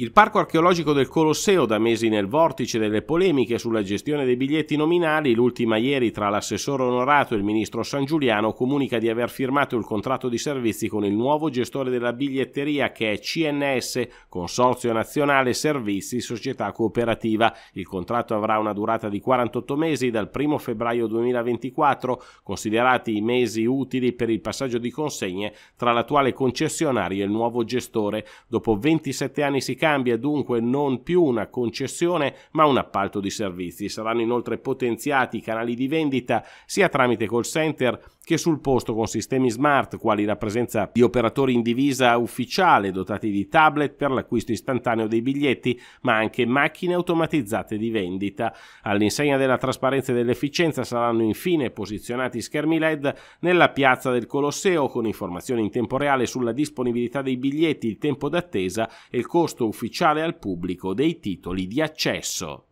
Il parco archeologico del Colosseo, da mesi nel vortice delle polemiche sulla gestione dei biglietti nominali, l'ultima ieri tra l'assessore onorato e il ministro San Giuliano, comunica di aver firmato il contratto di servizi con il nuovo gestore della biglietteria che è CNS, Consorzio Nazionale Servizi Società Cooperativa. Il contratto avrà una durata di 48 mesi dal 1 febbraio 2024, considerati i mesi utili per il passaggio di consegne tra l'attuale concessionario e il nuovo gestore. Dopo 27 anni si cambia cambia dunque non più una concessione ma un appalto di servizi. Saranno inoltre potenziati i canali di vendita sia tramite call center che sul posto con sistemi smart quali la presenza di operatori in divisa ufficiale dotati di tablet per l'acquisto istantaneo dei biglietti ma anche macchine automatizzate di vendita. All'insegna della trasparenza e dell'efficienza saranno infine posizionati schermi LED nella piazza del Colosseo con informazioni in tempo reale sulla disponibilità dei biglietti, il tempo d'attesa e il costo ufficiale ufficiale al pubblico dei titoli di accesso